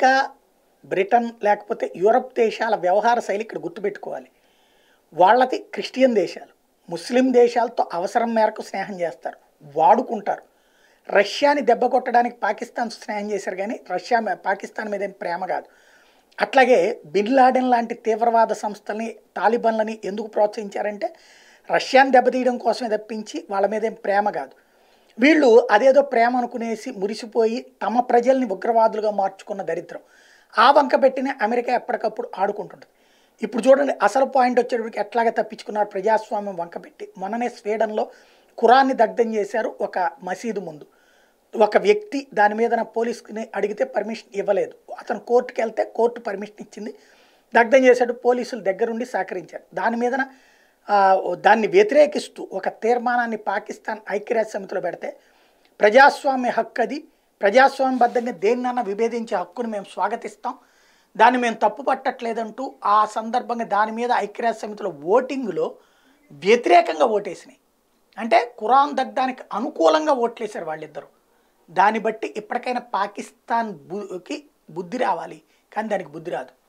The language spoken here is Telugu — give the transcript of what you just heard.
అమెరికా బ్రిటన్ లేకపోతే యూరప్ దేశాల వ్యవహార శైలి ఇక్కడ గుర్తుపెట్టుకోవాలి వాళ్ళది క్రిస్టియన్ దేశాలు ముస్లిం దేశాలతో అవసరం మేరకు స్నేహం చేస్తారు వాడుకుంటారు రష్యాని దెబ్బ కొట్టడానికి పాకిస్తాన్ స్నేహం చేశారు కానీ రష్యా పాకిస్తాన్ మీద ఏం ప్రేమ కాదు అట్లాగే బిన్ లాడెన్ లాంటి తీవ్రవాద సంస్థల్ని తాలిబన్లని ఎందుకు ప్రోత్సహించారంటే రష్యాని దెబ్బతీయడం కోసమే తప్పించి వాళ్ళ మీద ఏం ప్రేమ కాదు వీళ్ళు అదేదో ప్రేమ అనుకునేసి మురిసిపోయి తమ ప్రజల్ని ఉగ్రవాదులుగా మార్చుకున్న దరిద్రం ఆ వంక పెట్టినే అమెరికా ఎప్పటికప్పుడు ఆడుకుంటుంటుంది ఇప్పుడు చూడండి అసలు పాయింట్ వచ్చేటప్పటికి ఎట్లాగే తప్పించుకున్నారు ప్రజాస్వామ్యం వంకపెట్టి మొన్ననే స్వీడన్లో కురాన్ని దగ్ధం చేశారు ఒక మసీదు ముందు ఒక వ్యక్తి దాని మీద నా పోలీస్ని అడిగితే పర్మిషన్ ఇవ్వలేదు అతను కోర్టుకు వెళ్తే కోర్టు పర్మిషన్ ఇచ్చింది దగ్ధం చేశాడు పోలీసులు దగ్గరుండి సహకరించారు దాని మీదన దాన్ని వ్యతిరేకిస్తూ ఒక తీర్మానాన్ని పాకిస్తాన్ ఐక్యరాజ్య సమితిలో పెడితే ప్రజాస్వామ్య హక్కు అది ప్రజాస్వామ్యబద్ధంగా దేన్నైనా విభేదించే హక్కును మేము స్వాగతిస్తాం దాన్ని మేము తప్పు పట్టట్లేదంటూ ఆ సందర్భంగా దాని మీద ఐక్యరాజ్య సమితిలో ఓటింగ్లో వ్యతిరేకంగా ఓటేసినాయి అంటే కురాన్ దగ్గానికి అనుకూలంగా ఓట్లేశారు వాళ్ళిద్దరూ దాన్ని బట్టి ఇప్పటికైనా పాకిస్తాన్ బుద్ధి రావాలి కానీ దానికి బుద్ధి రాదు